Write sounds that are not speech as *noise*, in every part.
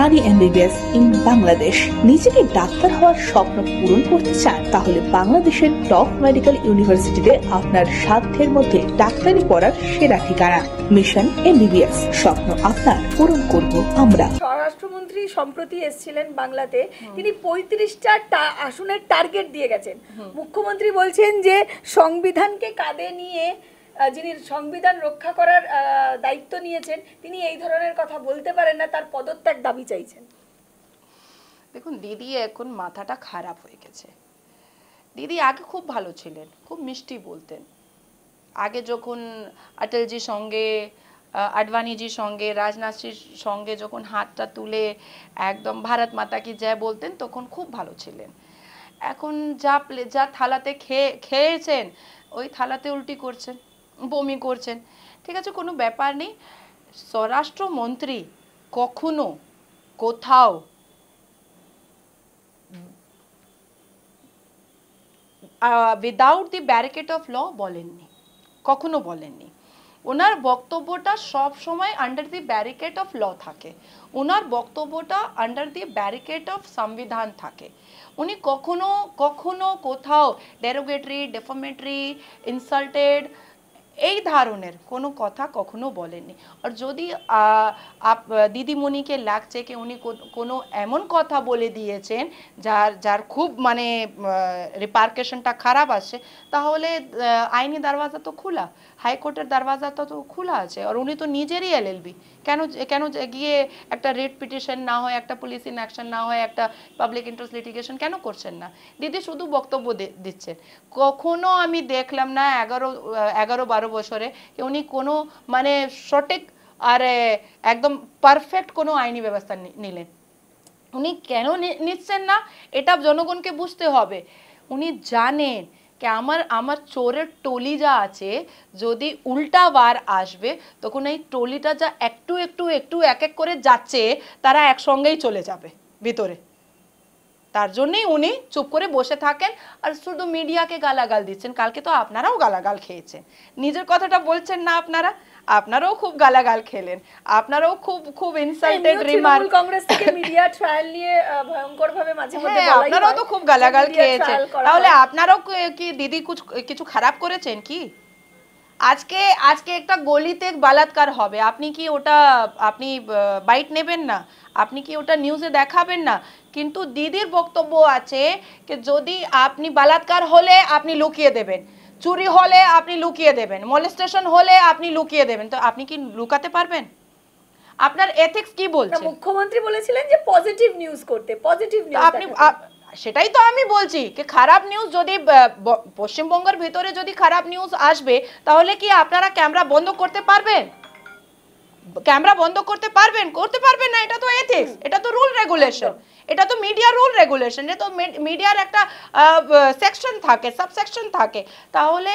তারই MBBS in Bangladesh নিজেকে doctor হওয়ার স্বপ্ন পূরণ করতে চান তাহলে বাংলাদেশের টপ মেডিকেল ইউনিভার্সিটিতে আপনার সাধ্যের মধ্যে ডাক্তারি পড়ার সেরা ঠিকানা মিশন এমবিবিএস স্বপ্ন আপনার পূরণ করব আমরা স্বরাষ্ট্রমন্ত্রী সম্প্রতি এসেছিলেন বাংলাতে তিনি পঁয়ত্রিশটা আসনের টার্গেট দিয়ে গেছেন মুখ্যমন্ত্রী বলছেন যে সংবিধানকে কাঁধে নিয়ে যিনি সংবিধান রক্ষা করার দায়িত্ব নিয়েছেন তিনি এই ধরনের কথা বলতে পারেন না তার পদত্যাগ দাবি চাইছেন দেখুন দিদি এখন মাথাটা খারাপ হয়ে গেছে দিদি আগে খুব ভালো ছিলেন খুব মিষ্টি বলতেন আগে যখন আটলজির সঙ্গে আডবাণীজির সঙ্গে রাজনাথজির সঙ্গে যখন হাতটা তুলে একদম ভারত মাতাকে যা বলতেন তখন খুব ভালো ছিলেন এখন যা যা থালাতে খেয়ে খেয়েছেন ওই থালাতে উল্টি করছেন বমি করছেন ঠিক আছে কোনো ব্যাপার নেই স্বরাষ্ট্রমন্ত্রী কখনো কোথাও without the barricade of law বলেননি কখনো বলেননি ওনার বক্তব্যটা সব সময় under the barricade of law থাকে ওনার বক্তব্যটা আন্ডার দি ব্যারিকেড অফ সংবিধান থাকে উনি কখনো কখনো কোথাও ডেরোগেটরি ডেফমেটরি ইনসাল্টেড এই ধরনের কোনো কথা কখনো বলেননি আর যদি আপ দিদিমণিকে লাগছে কি উনি কোনো এমন কথা বলে দিয়েছেন যার যার খুব মানে রিপার্কেশনটা খারাপ আসে তাহলে আইনি দরওয়াজা তো খোলা হাইকোর্টের দরওয়াজা তো খোলা আছে আর উনি তো নিজেরই এলএলবি কেন কেন গিয়ে একটা রেড পিটিশন না হয় একটা পুলিশ ইন অ্যাকশন না হয় একটা পাবলিক ইন্টারেস্ট লিটিগেশন কেন করছেন না দিদি শুধু বক্তব্য দিচ্ছেন কখনো আমি দেখলাম না এগারো এগারো বারো বছরে উনি কোনো মানে সঠিক আর একদম পারফেক্ট কোনো আইনি ব্যবস্থা নিলেন উনি কেন নিচ্ছেন না এটা জনগণকে বুঝতে হবে উনি জানেন কি আমার আমার চোরের টলি যা আছে যদি উল্টা বার আসবে তখন এই টলিটা যা একটু একটু একটু এক এক করে যাচ্ছে তারা একসঙ্গেই চলে যাবে ভিতরে তার জন্যেই উনি চুপ করে বসে থাকেন আর শুধু মিডিয়াকে গালাগাল দিচ্ছেন কালকে তো আপনারাও গালাগাল খেয়েছেন নিজের কথাটা বলছেন না আপনারা আপনারাও খুব গালাগাল খেলেন আপনারাও খুব খুব ইনসাল্টেড রিমার্ক কংগ্রেস থেকে মিডিয়া *laughs* ট্রায়াল নিয়ে ভয়ঙ্কর ভাবে মাঝে মধ্যে হ্যাঁ, আপনারাও তো খুব গালাগাল খেয়েছে তাহলে আপনারাও কি দিদি কিছু খারাপ করেছেন কি আজকে আজকে একটা গলিতে বালাৎকার হবে আপনি কি ওটা আপনি বাইট নেবেন না আপনি কি ওটা নিউজে দেখাবেন না কিন্তু দিদির বক্তব্য আছে যে যদি আপনি বালাৎকার হলে আপনি লুকিয়ে দেবেন চুরি হলে আপনি লুকিয়ে দেবেন মলেস্টেশন হলে আপনি লুকিয়ে দেবেন তো আপনি কি লুকাতে পারবেন আপনার এথিক্স কি বলছে মুখ্যমন্ত্রী বলেছিলেন যে পজিটিভ নিউজ করতে পজিটিভ নিউজ আপনি সেটাই তো আমি বলছি যে খারাপ নিউজ যদি পশ্চিমবঙ্গের ভিতরে যদি খারাপ নিউজ আসবে তাহলে কি আপনারা ক্যামেরা বন্ধ করতে পারবেন ক্যামেরা বন্ধ করতে পারবেন করতে পারবেন না এটা তো এথিক্স এটা তো রুল রেগুলেশন এটা তো মিডিয়া রুল রেগুলেশন এটা তো মিডিয়ার একটা সেকশন থাকে সেকশন থাকে তাহলে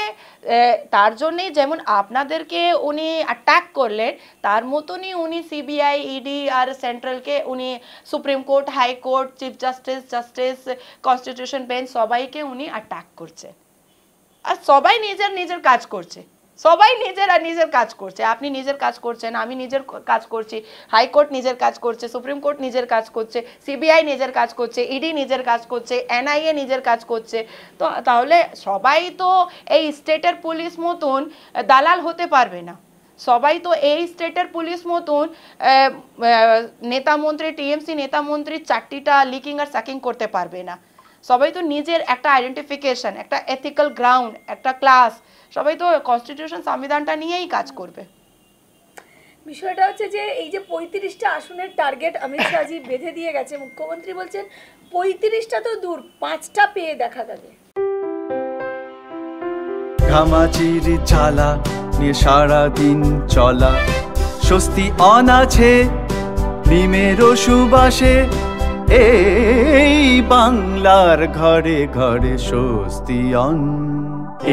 তার জন্যেই যেমন আপনাদেরকে উনি অ্যাট্যাক করলেন তার মতনই উনি সিবিআই ইডি e আর সেন্ট্রালকে উনি supreme court high court chief justice justice constitution bench সবাইকে উনি অ্যাট্যাক করছে আর সবাই নিজের নিজের কাজ করছে সবাই নিজেরা নিজের কাজ করছে আপনি নিজের কাজ করছেন আমি নিজের কাজ করছি হাইকোর্ট নিজের কাজ করছে সুপ্রিম কোর্ট নিজের কাজ করছে সিবিআই নিজের কাজ করছে ইডি নিজের কাজ করছে এনআইএ নিজের কাজ করছে তো তাহলে সবাই তো এই স্টেটের পুলিশ মতন দালাল হতে পারবে না সবাই তো এই স্টেটের পুলিশ মতন নেতা মন্ত্রী টিএমসি নেতা মন্ত্রীর চারটিটা লিকিং আর সাকিং করতে পারবে না সবাই তো নিজের একটা আইডেন্টিফিকেশন একটা এথিক্যাল গ্রাউন্ড একটা ক্লাস সবাই তো কনস্টিটিউশন সংবিধানটা নিয়েই কাজ করবে বিষয়টা হচ্ছে যে এই যে পঁয়ত্রিশটা আসনের টার্গেট অমিত শাহজি বেঁধে দিয়ে গেছে মুখ্যমন্ত্রী বলছেন পঁয়ত্রিশটা তো দূর পাঁচটা পেয়ে দেখা যাবে ঘামাচির ঝালা নিয়ে সারাদিন চলা স্বস্তি অনাছে নিমের সুবাসে এই বাংলার ঘরে ঘরে স্বস্তি অন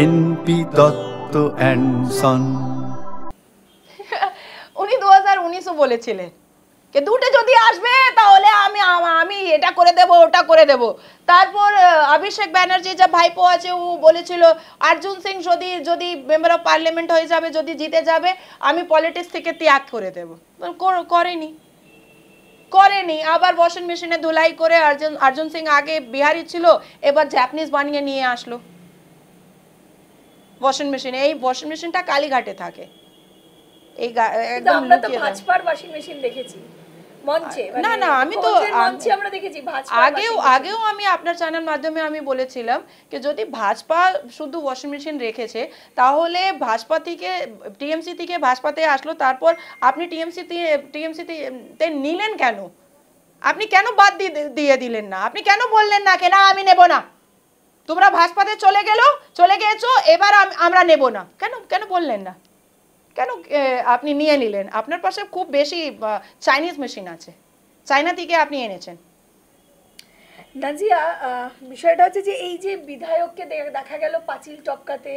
এনপি দত্ত অ্যান্ড সন *laughs* উনি দু হাজার উনিশও বলেছিলেন কে দুটো যদি আসবে তাহলে আমি আমি এটা করে দেব ওটা করে দেব তারপর অভিষেক ব্যানার্জি যা ভাইপো আছে ও বলেছিল অর্জুন সিং যদি যদি মেম্বার অফ পার্লামেন্ট হয়ে যাবে যদি জিতে যাবে আমি পলিটিক্স থেকে ত্যাগ করে দেব করেনি করেনি আবার ওয়াশিং মেশিনে ধুলাই করে অর্জুন অর্জুন সিং আগে বিহারি ছিল এবার জ্যাপানিজ বানিয়ে নিয়ে আসলো ওয়াশিং মেশিন এই ওয়াশিং মেশিনটা কালীঘাটে থাকে এই একদম পাঁচবার ওয়াশিং মেশিন দেখেছি না মানে না আমি তো আগেও আগেও আমি আপনার চ্যানেল মাধ্যমে আমি বলেছিলাম যে যদি ভাজপা শুধু ওয়াশিং মেশিন রেখেছে তাহলে ভাজপা থেকে টিএমসি থেকে ভাজপাতে আসলো তারপর আপনি টিএমসি টিএমসি তে নিলেন কেন আপনি কেন বাদ দিয়ে দিলেন না আপনি কেন বললেন না কেনা আমি নেব না তোমরা ভাজপাতে চলে গেলো চলে গিয়েছো এবার আমরা নেব না কেন কেন বললেন না কেন আপনি নিয়ে নিলেন আপনার পাশে খুব বেশি চাইনিজ মেশিন আছে চাইনা থেকে আপনি এনেছেন নাজিয়া বিষয়টা হচ্ছে যে এই যে বিধায়ককে দেখা গেল পাঁচিল টপকাতে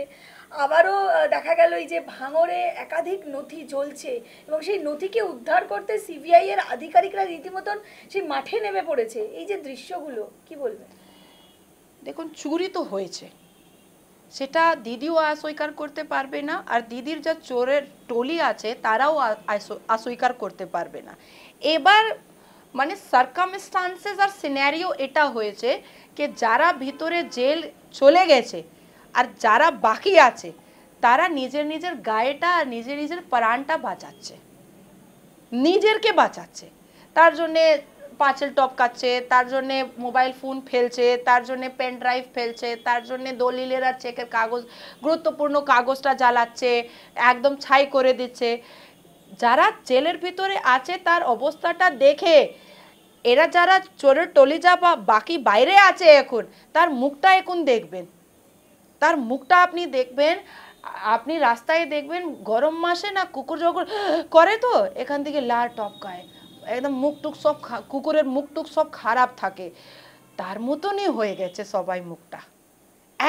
আবারও দেখা গেল এই যে ভাঙরে একাধিক নথি জ্বলছে এবং সেই নথিকে উদ্ধার করতে সিবিআই এর আধিকারিকরা রীতিমতন সেই মাঠে নেমে পড়েছে এই যে দৃশ্যগুলো কি বলবেন দেখুন চুরি তো হয়েছে সেটা দিদিও অস্বীকার করতে পারবে না আর দিদির যা চোরের টলি আছে তারাও অস্বীকার করতে পারবে না এবার মানে সার্কামস্টান্সেস আর সিনারিও এটা হয়েছে যে যারা ভিতরে জেল চলে গেছে আর যারা বাকি আছে তারা নিজের নিজের গায়েটা আর নিজের নিজের প্রাণটা বাঁচাচ্ছে নিজেরকে বাঁচাচ্ছে তার জন্যে টপ টপকাচ্ছে তার জন্যে মোবাইল ফোন ফেলছে তার জন্যে পেন ড্রাইভ ফেলছে তার জন্যে দলিলের আর চেকের কাগজ গুরুত্বপূর্ণ কাগজটা জ্বালাচ্ছে একদম ছাই করে দিচ্ছে যারা জেলের ভিতরে আছে তার অবস্থাটা দেখে এরা যারা চোরের টলি বা বাকি বাইরে আছে এখন তার মুখটা এখন দেখবেন তার মুখটা আপনি দেখবেন আপনি রাস্তায় দেখবেন গরম মাসে না কুকুর জগর *gasps* করে তো এখান থেকে লার টপকায় একদম মুখ টুক সব কুকুরের মুখ টুক সব খারাপ থাকে তার মতনই হয়ে গেছে সবাই মুখটা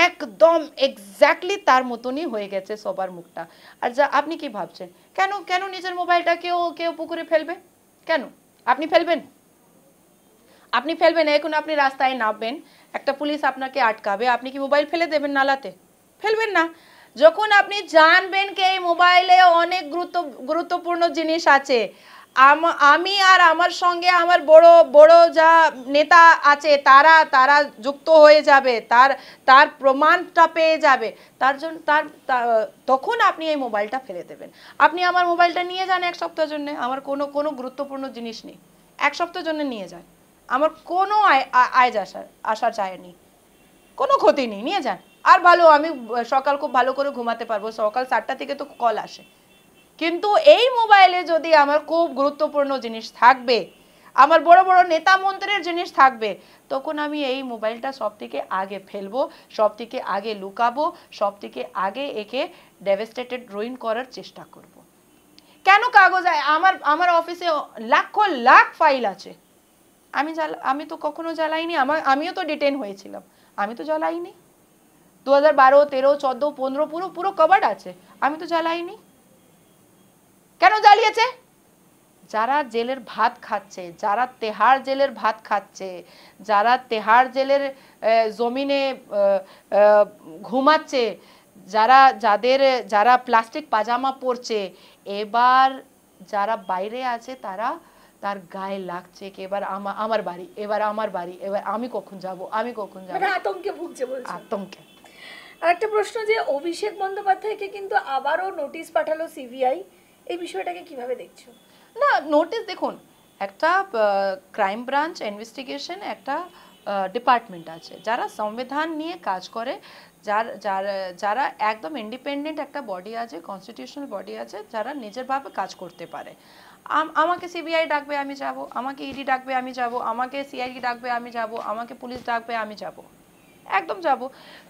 একদম এক্স্যাক্টলি তার মতনই হয়ে গেছে সবার মুখটা আর যা আপনি কি ভাবছেন কেন কেন নিজের মোবাইলটা কেউ কেউ পুকুরে ফেলবে কেন আপনি ফেলবেন আপনি ফেলবেন এখন আপনি রাস্তায় নামবেন একটা পুলিশ আপনাকে আটকাবে আপনি কি মোবাইল ফেলে দেবেন নালাতে ফেলবেন না যখন আপনি জানবেন কি এই মোবাইলে অনেক গুরুত্ব গুরুত্বপূর্ণ জিনিস আছে আমি আর আমার সঙ্গে আমার বড় বড় যা নেতা আছে তারা তারা যুক্ত হয়ে যাবে তার তার প্রমাণটা পেয়ে যাবে তার জন্য তার তখন আপনি এই মোবাইলটা ফেলে দেবেন আপনি আমার মোবাইলটা নিয়ে যান এক সপ্তাহের জন্য আমার কোনো কোনো গুরুত্বপূর্ণ জিনিস নেই এক সপ্তাহের জন্য নিয়ে যান আমার কোনো আয় আয় আসার আশা চায়নি কোনো ক্ষতি নেই নিয়ে যান আর ভালো আমি সকাল খুব ভালো করে ঘুমাতে পারবো সকাল সাতটা থেকে তো কল আসে কিন্তু এই মোবাইলে যদি আমার খুব গুরুত্বপূর্ণ জিনিস থাকবে আমার বড় বড় নেতা মন্ত্রের জিনিস থাকবে তখন আমি এই মোবাইলটা সব থেকে আগে ফেলবো সব থেকে আগে লুকাবো সব থেকে আগে একে ডেভেস্টেটেড রুইন করার চেষ্টা করব। কেন কাগজ আমার আমার অফিসে লাখ লাখ ফাইল আছে আমি জ্বালা আমি তো কখনো জ্বালাইনি আমার আমিও তো ডিটেন হয়েছিলাম আমি তো জ্বালাইনি দু হাজার বারো তেরো চোদ্দো পনেরো পুরো পুরো কভার্ড আছে আমি তো জ্বালাইনি কেন জ্বালিয়েছে যারা জেলের ভাত খাচ্ছে যারা তেহার জেলের ভাত খাচ্ছে যারা তেহার জেলের জমিনে ঘুমাচ্ছে যারা যাদের যারা প্লাস্টিক পাজামা পরছে এবার যারা বাইরে আছে তারা তার গায়ে লাগছে কি এবার আমার বাড়ি এবার আমার বাড়ি এবার আমি কখন যাব আমি কখন যাব মানে আতঙ্কে ভুগছে আতঙ্কে আর একটা প্রশ্ন যে অভিষেক বন্দ্যোপাধ্যায়কে কিন্তু আবারও নোটিশ পাঠালো সিবিআই এই বিষয়টাকে কিভাবে দেখছো না নোটিস দেখুন একটা ক্রাইম ব্রাঞ্চ ইনভেস্টিগেশন একটা ডিপার্টমেন্ট আছে যারা সংবিধান নিয়ে কাজ করে যার যার যারা একদম ইন্ডিপেন্ডেন্ট একটা বডি আছে কনস্টিটিউশনাল বডি আছে যারা নিজেরভাবে কাজ করতে পারে আমাকে সিবিআই ডাকবে আমি যাব আমাকে ইডি e ডাকবে আমি যাব আমাকে সিআইডি ডাকবে আমি যাব আমাকে পুলিশ ডাকবে আমি যাব একদম যাব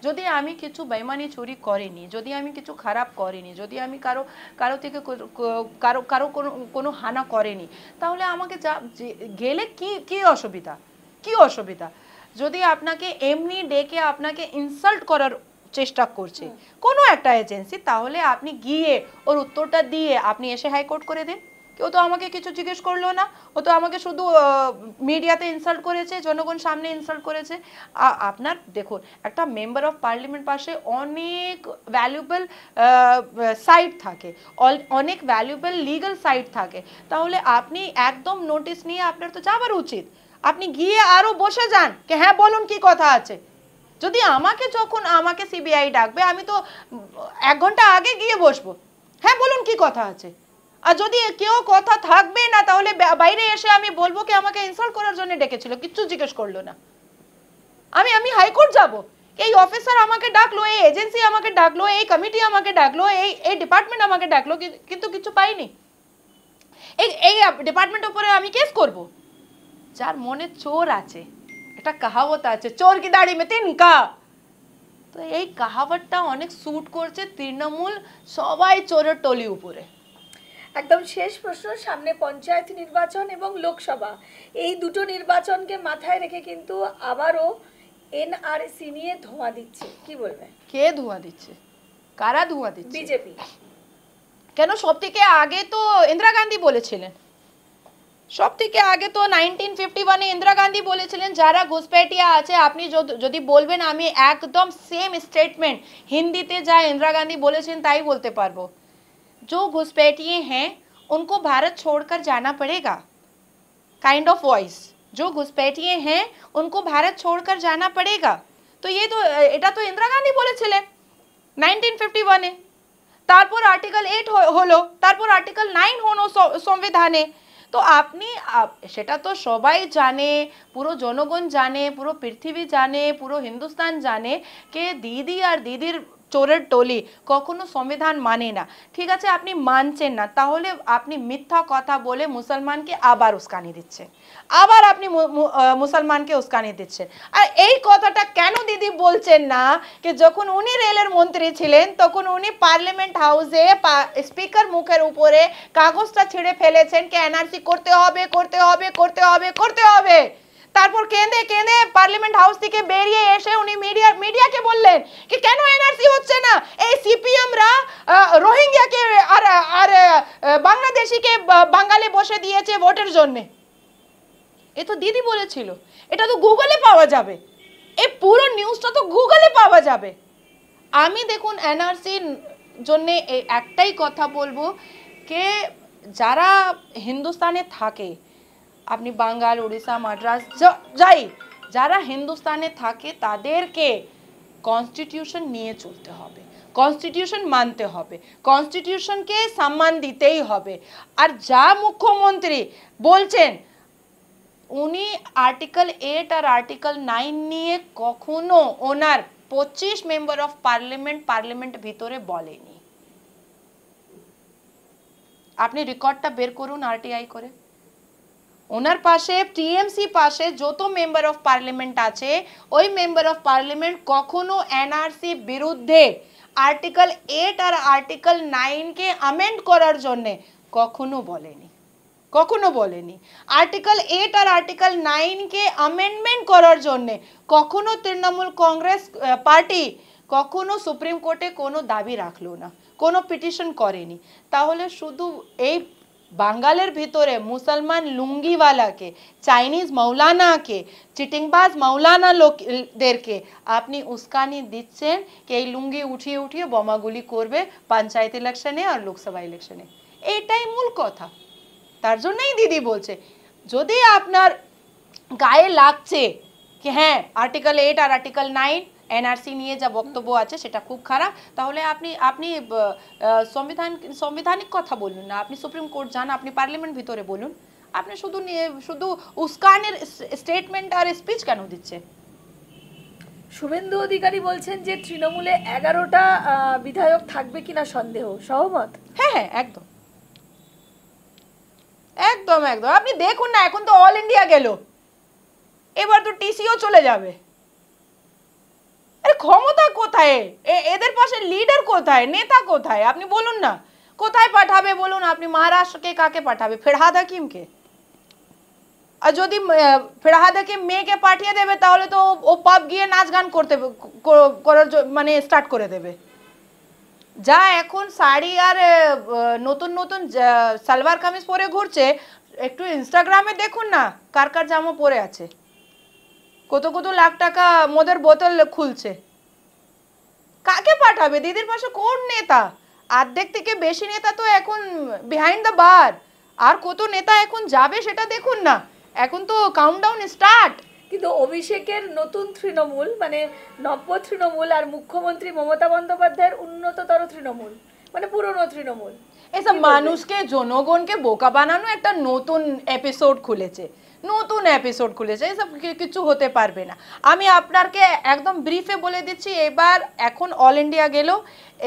যদি আমি কিছু বেমানি চুরি করিনি যদি আমি কিছু খারাপ করিনি যদি আমি কারো কারো থেকে কারো কারো কোনো কোনো হানা করেনি তাহলে আমাকে যা গেলে কি কি অসুবিধা কি অসুবিধা যদি আপনাকে এমনি ডেকে আপনাকে ইনসাল্ট করার চেষ্টা করছে কোনো একটা এজেন্সি তাহলে আপনি গিয়ে ওর উত্তরটা দিয়ে আপনি এসে হাইকোর্ট করে দিন কেউ তো আমাকে কিছু জিজ্ঞেস করলো না ও তো আমাকে শুধু মিডিয়াতে ইনসাল্ট করেছে জনগণ সামনে ইনসাল্ট করেছে আপনার দেখুন একটা মেম্বার অফ পার্লামেন্ট পাশে অনেক ভ্যালুয়েবল সাইট থাকে অনেক ভ্যালুয়েবল লিগাল সাইট থাকে তাহলে আপনি একদম নোটিস নিয়ে আপনার তো যাবার উচিত আপনি গিয়ে আরও বসে যান যে হ্যাঁ বলুন কি কথা আছে যদি আমাকে যখন আমাকে সিবিআই ডাকবে আমি তো এক ঘন্টা আগে গিয়ে বসবো হ্যাঁ বলুন কি কথা আছে আর যদি কেউ কথা থাকবে না তাহলে বাইরে এসে আমি বলবো কি আমাকে ইনসাল্ট করার জন্য ডেকেছিল কিচ্ছু জিজ্ঞেস করলো না আমি আমি হাইকোর্ট যাব এই অফিসার আমাকে ডাকলো এই এজেন্সি আমাকে ডাকলো এই কমিটি আমাকে ডাকলো এই এই ডিপার্টমেন্ট আমাকে ডাকলো কিন্তু কিছু পাইনি এই এই ডিপার্টমেন্ট উপরে আমি কেস করব যার মনে চোর আছে একটা কাহাবত আছে চোর কি দাড়ি মেতেন কা তো এই কাহাবতটা অনেক স্যুট করছে তৃণমূল সবাই চোরের টলি উপরে একদম শেষ প্রশ্ন সামনে পঞ্চায়েত নির্বাচন এবং লোকসভা এই দুটো নির্বাচনকে মাথায় রেখে কিন্তু আবারও এনআরসি নিয়ে ধোঁয়া দিচ্ছে কি বলবেন কে ধোঁয়া দিচ্ছে কারা ধোঁয়া দিচ্ছে বিজেপি কেন সব থেকে আগে তো ইন্দিরা গান্ধী বলেছিলেন সব থেকে আগে তো নাইনটিন ফিফটি ওয়ানে ইন্দিরা গান্ধী বলেছিলেন যারা ঘুষপেটিয়া আছে আপনি যদি বলবেন আমি একদম সেম স্টেটমেন্ট হিন্দিতে যা ইন্দিরা গান্ধী বলেছেন তাই বলতে পারবো जो घुसपैठिए हैं उनको भारत छोड़कर जाना पड़ेगा काइंड ऑफ वॉइस जो घुसपैठिए हैं उनको भारत छोड़कर जाना पड़ेगा तो ये तो एटा तो इंदिरा गांधी बोले छिले 1951 है तारपुर आर्टिकल एट हो, होलो तारपुर आर्टिकल नाइन होनो संविधान सो, तो आपने आप सेटा तो शोबाई जाने पुरो जनगण जाने पुरो पृथ्वी जाने पुरो हिंदुस्तान जाने के दीदी और दीदी চোরের টলি কখনো সংবিধান মানে না ঠিক আছে আপনি মানছেন না তাহলে আপনি মিথ্যা কথা বলে মুসলমানকে আবার উস্কানি দিচ্ছেন আবার আপনি মুসলমানকে উস্কানি দিচ্ছেন আর এই কথাটা কেন দিদি বলছেন না যে যখন উনি রেলের মন্ত্রী ছিলেন তখন উনি পার্লামেন্ট হাউসে স্পিকার মুখের উপরে কাগজটা ছিঁড়ে ফেলেছেন কে এনআরসি করতে হবে করতে হবে করতে হবে করতে হবে তারপর কেঁদে কেঁদে পার্লামেন্ট হাউস থেকে বেরিয়ে এসে উনি মিডিয়া মিডিয়াকে বললেন কি কেন এনআরসি হচ্ছে না এই সিপিএমরা রোহিঙ্গাকে আর আর বাংলাদেশিকে বাঙালি বসে দিয়েছে ভোটের জন্যে এ তো দিদি বলেছিল এটা তো গুগলে পাওয়া যাবে এই পুরো নিউজটা তো গুগলে পাওয়া যাবে আমি দেখুন এনআরসির জন্যে একটাই কথা বলবো কে যারা হিন্দুস্তানে থাকে আপনি বাঙ্গাল উড়িষ্যা মাদ্রাস যাই যারা হিন্দুস্তানে থাকে তাদেরকে কনস্টিটিউশন নিয়ে চলতে হবে কনস্টিটিউশন মানতে হবে কনস্টিটিউশনকে সম্মান দিতেই হবে আর যা মুখ্যমন্ত্রী বলছেন উনি আর্টিকেল এইট আর আর্টিকেল নাইন নিয়ে কখনো ওনার পঁচিশ মেম্বার অফ পার্লামেন্ট পার্লামেন্ট ভিতরে বলেনি আপনি রেকর্ডটা বের করুন আরটিআই করে ওনার পাশে টিএমসি পাশে যত মেম্বার অফ পার্লামেন্ট আছে ওই মেম্বার অফ পার্লামেন্ট কখনো এনআরসি বিরুদ্ধে আর্টিকেল এইট আর আর্টিকেল নাইনকে অ্যামেন্ড করার জন্যে কখনো বলেনি কখনো বলেনি আর্টিকেল এইট আর আর্টিকেল নাইনকে অ্যামেন্ডমেন্ট করার জন্যে কখনো তৃণমূল কংগ্রেস পার্টি কখনো সুপ্রিম কোর্টে কোনো দাবি রাখলো না কোনো পিটিশন করেনি তাহলে শুধু এই বাঙালের ভিতরে মুসলমান লুঙ্গিওয়ালাকে চাইনিজ মৌলানাকে চিটিংবাজ মৌলানা লোকদেরকে আপনি উস্কানি দিচ্ছেন কি এই লুঙ্গি উঠিয়ে উঠিয়ে বোমাগুলি করবে পঞ্চায়েত ইলেকশনে আর লোকসভা ইলেকশনে এটাই মূল কথা তার জন্যই দিদি বলছে যদি আপনার গায়ে লাগছে কি হ্যাঁ আর্টিকেল এইট আর আর্টিকেল নাইন এনআরসি নিয়ে যা বক্তব্য আছে সেটা খুব খারাপ তাহলে আপনি আপনি সংবিধান সংবিধানিক কথা বলুন না আপনি সুপ্রিম কোর্ট যান আপনি পার্লামেন্ট ভিতরে বলুন আপনি শুধু শুধু উস্কানের স্টেটমেন্ট আর স্পিচ কেন দিচ্ছে শুভেন্দু অধিকারী বলছেন যে তৃণমূলে এগারোটা বিধায়ক থাকবে কিনা সন্দেহ সহমত হ্যাঁ হ্যাঁ একদম একদম একদম আপনি দেখুন না এখন তো অল ইন্ডিয়া গেল এবার তো টিসিও চলে যাবে আরে ক্ষমতা কোথায় এদের পাশে লিডার কোথায় নেতা কোথায় আপনি বলুন না কোথায় পাঠাবে বলুন আপনি মহারাষ্ট্রকে কাকে পাঠাবে ফেরহাদ হাকিমকে আর যদি ফেরহাদ হাকিম মেয়েকে পাঠিয়ে দেবে তাহলে তো ও পাপ গিয়ে নাচ গান করতে করার মানে স্টার্ট করে দেবে যা এখন শাড়ি আর নতুন নতুন সালোয়ার কামিজ পরে ঘুরছে একটু ইনস্টাগ্রামে দেখুন না কার কার জামা পরে আছে কত কত লাখ টাকা মদের বোতল খুলছে কাকে পাঠাবে দিদির পাশে কোন নেতা আর্ধেক থেকে বেশি নেতা তো এখন বিহাইন্ড দ্য বার আর কত নেতা এখন যাবে সেটা দেখুন না এখন তো কাউন্টডাউন স্টার্ট কিন্তু অভিষেকের নতুন তৃণমূল মানে নব্য তৃণমূল আর মুখ্যমন্ত্রী মমতা বন্দ্যোপাধ্যায়ের উন্নততর তৃণমূল মানে পুরনো তৃণমূল এসব মানুষকে জনগণকে বোকা বানানো একটা নতুন এপিসোড খুলেছে নতুন এপিসোড খুলেছে এসব কিছু হতে পারবে না আমি আপনাকে একদম ব্রিফে বলে দিচ্ছি এবার এখন অল ইন্ডিয়া গেল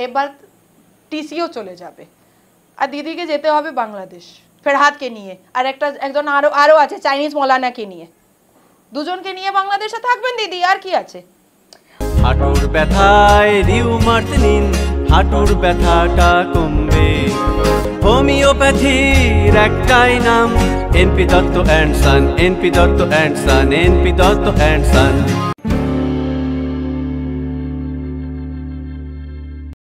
এবার টিসিও চলে যাবে আর দিদিকে যেতে হবে বাংলাদেশ ফেরহাতকে নিয়ে আর একটা একজন আরও আরও আছে চাইনিজ মলানাকে নিয়ে দুজনকে নিয়ে বাংলাদেশে থাকবেন দিদি আর কি আছে হাঁটুর ব্যথায় রিউমার্থিনিন হাঁটুর ব্যথাটা কমবে হোমিওপ্যাথি একটাই নাম NP Dutta and son NP Dutta and son NP Dutta and San